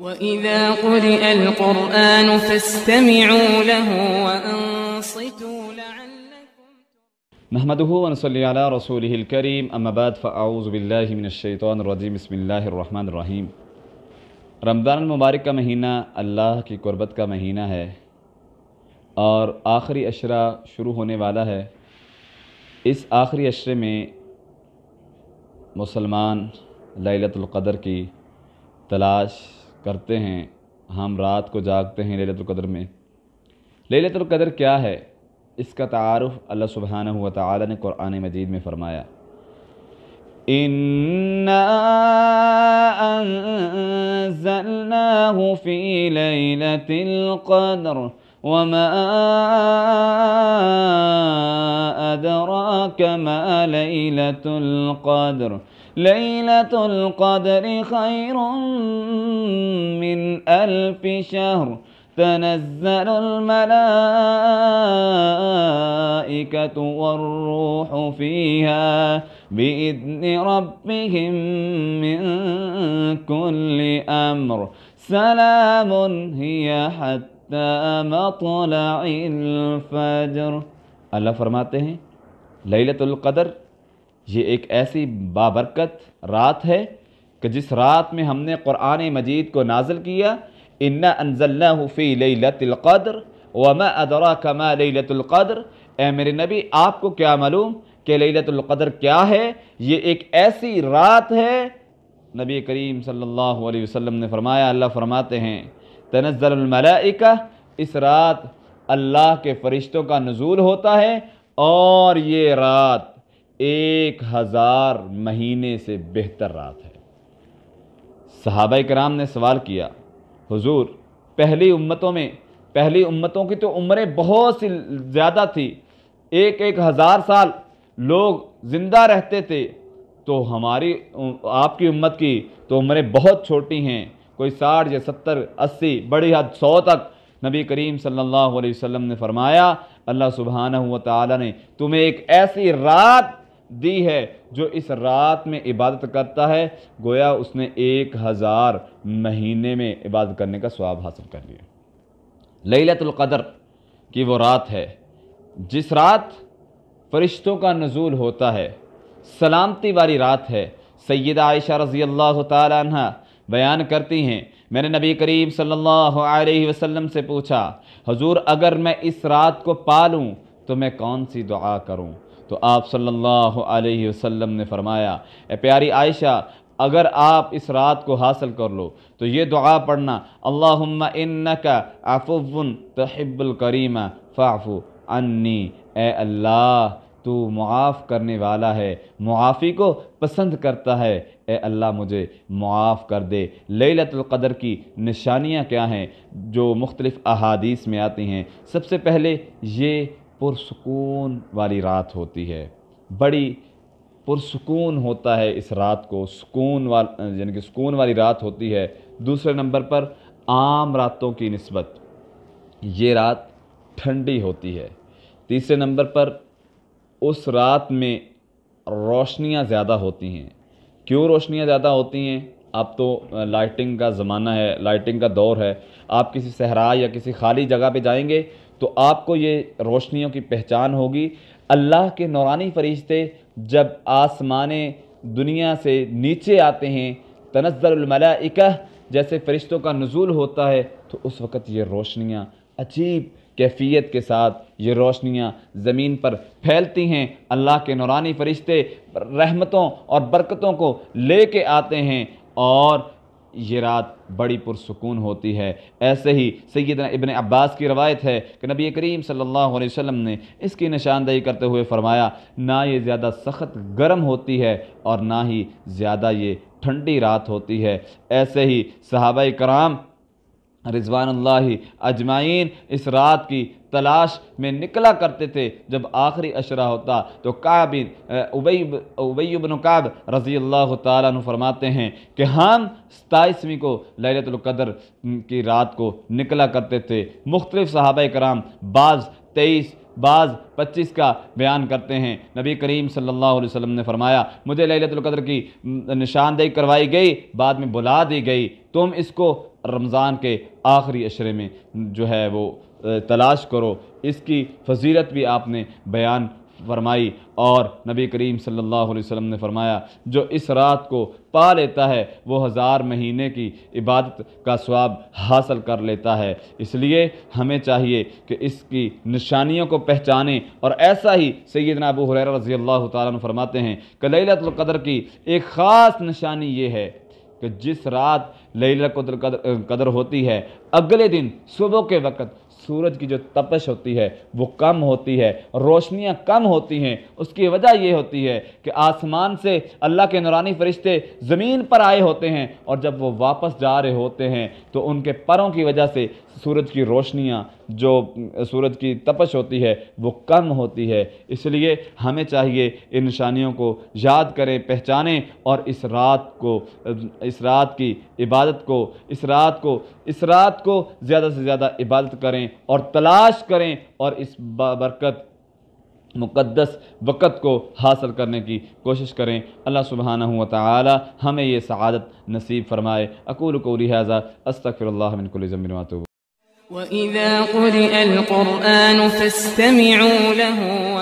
وَإِذَا قُرِئَ الْقُرْآنُ فَاسْتَمِعُوا لَهُ وَأَنصِتُوا لَعَلَّكُمْ نحمده ونصلي على رسوله الكريم اما بعد فاعوذ بالله من الشیطان الرجیم بسم اللہ الرحمن الرحیم رمضان المبارک کا مہینہ اللہ کی قربت کا مہینہ ہے اور آخری اشرہ شروع ہونے والا ہے اس آخری اشرے میں مسلمان لیلت القدر کی تلاش کرتے ہیں ہم رات کو جاگتے ہیں لیت القدر میں للیت القدر کیا ہے اس کا تعارف اللہ سبحانہ و تعالی نے قرآن مجید میں فرمایا ان قدرت القدر لِلت القدر خیر ألف شهر تنزل الملائكة والروح فيها بإذن ربهم من كل أمر سلام هي حتى مطلع الفجر الله فرماتے ہیں القدر یہ ایک ایسی بابرکت رات ہے کہ جس رات میں ہم نے قرآن مجید کو نازل کیا انََّ انزل فی لیلت القدر وما ادراک ما لیلت القدر اے میرے نبی آپ کو کیا معلوم کہ لیلت القدر کیا ہے یہ ایک ایسی رات ہے نبی کریم صلی اللہ علیہ وسلم نے فرمایا اللہ فرماتے ہیں تنزل الملائکہ اس رات اللہ کے فرشتوں کا نزول ہوتا ہے اور یہ رات ایک ہزار مہینے سے بہتر رات ہے صحابہ کرام نے سوال کیا حضور پہلی امتوں میں پہلی امتوں کی تو عمریں بہت سی زیادہ تھی ایک ایک ہزار سال لوگ زندہ رہتے تھے تو ہماری آپ کی امت کی تو عمریں بہت چھوٹی ہیں کوئی ساٹھ یا ستر اسی بڑی حد سو تک نبی کریم صلی اللہ علیہ وسلم نے فرمایا اللہ سبحانہ و تعالی نے تمہیں ایک ایسی رات دی ہے جو اس رات میں عبادت کرتا ہے گویا اس نے ایک ہزار مہینے میں عبادت کرنے کا سواب حاصل کر لیا لیلت القدر کی وہ رات ہے جس رات فرشتوں کا نزول ہوتا ہے سلامتی والی رات ہے سیدہ عائشہ رضی اللہ تعالی عنہ بیان کرتی ہیں میں نے نبی کریم صلی اللہ علیہ وسلم سے پوچھا حضور اگر میں اس رات کو پالوں تو میں کون سی دعا کروں تو آپ صلی اللہ علیہ وسلم نے فرمایا اے پیاری عائشہ اگر آپ اس رات کو حاصل کر لو تو یہ دعا پڑھنا اللہم انکا عفو تحب القریم فعفو عنی اے اللہ تو معاف کرنے والا ہے معافی کو پسند کرتا ہے اے اللہ مجھے معاف کر دے لیلت القدر کی نشانیاں کیا ہیں جو مختلف احادیث میں آتی ہیں سب سے پہلے یہ پرسکون والی رات ہوتی ہے بڑی پرسکون ہوتا ہے اس رات کو سکون وال یعنی کہ سکون والی رات ہوتی ہے دوسرے نمبر پر عام راتوں کی نسبت یہ رات ٹھنڈی ہوتی ہے تیسرے نمبر پر اس رات میں روشنیاں زیادہ ہوتی ہیں کیوں روشنیاں زیادہ ہوتی ہیں اب تو لائٹنگ کا زمانہ ہے لائٹنگ کا دور ہے آپ کسی صحرا یا کسی خالی جگہ پہ جائیں گے تو آپ کو یہ روشنیوں کی پہچان ہوگی اللہ کے نورانی فرشتے جب آسمان دنیا سے نیچے آتے ہیں تنظر الملائکہ جیسے فرشتوں کا نزول ہوتا ہے تو اس وقت یہ روشنیاں عجیب کیفیت کے ساتھ یہ روشنیاں زمین پر پھیلتی ہیں اللہ کے نورانی فرشتے رحمتوں اور برکتوں کو لے کے آتے ہیں اور یہ رات بڑی پرسکون ہوتی ہے ایسے ہی سیدنا ابن عباس کی روایت ہے کہ نبی کریم صلی اللہ علیہ وسلم نے اس کی نشاندہی کرتے ہوئے فرمایا نہ یہ زیادہ سخت گرم ہوتی ہے اور نہ ہی زیادہ یہ ٹھنڈی رات ہوتی ہے ایسے ہی صحابہ کرام رضوان اللہ اجمعین اس رات کی تلاش میں نکلا کرتے تھے جب آخری اشرہ ہوتا تو کعب ابئی ابی اب رضی اللہ تعالیٰ فرماتے ہیں کہ ہم ستائیسویں کو لیلت القدر کی رات کو نکلا کرتے تھے مختلف صحابہ کرام بعض تیئیس بعض پچیس کا بیان کرتے ہیں نبی کریم صلی اللہ علیہ وسلم نے فرمایا مجھے لیلت القدر کی نشاندہی کروائی گئی بعد میں بلا دی گئی تم اس کو رمضان کے آخری اشرے میں جو ہے وہ تلاش کرو اس کی فضیلت بھی آپ نے بیان فرمائی اور نبی کریم صلی اللہ علیہ وسلم نے فرمایا جو اس رات کو پا لیتا ہے وہ ہزار مہینے کی عبادت کا سواب حاصل کر لیتا ہے اس لیے ہمیں چاہیے کہ اس کی نشانیوں کو پہچانیں اور ایسا ہی سیدنا ابو حریر رضی اللہ تعالیٰ فرماتے ہیں کہ لیلت القدر کی ایک خاص نشانی یہ ہے کہ جس رات لیلت قدر ہوتی ہے اگلے دن صبح کے وقت سورج کی جو تپش ہوتی ہے وہ کم ہوتی ہے روشنیاں کم ہوتی ہیں اس کی وجہ یہ ہوتی ہے کہ آسمان سے اللہ کے نورانی فرشتے زمین پر آئے ہوتے ہیں اور جب وہ واپس جا رہے ہوتے ہیں تو ان کے پروں کی وجہ سے سورج کی روشنیاں جو سورج کی تپش ہوتی ہے وہ کم ہوتی ہے اس لیے ہمیں چاہیے ان نشانیوں کو یاد کریں پہچانیں اور اس رات کو اس رات کی عبادت کو اس رات کو اس رات کو زیادہ سے زیادہ عبادت کریں اور تلاش کریں اور اس برکت مقدس وقت کو حاصل کرنے کی کوشش کریں اللہ سبحانہ و ہمیں یہ سعادت نصیب فرمائے اکول کو حضا استغفر اللہ من کل زمین ذمنات وإذا قرئ القرآن فاستمعوا له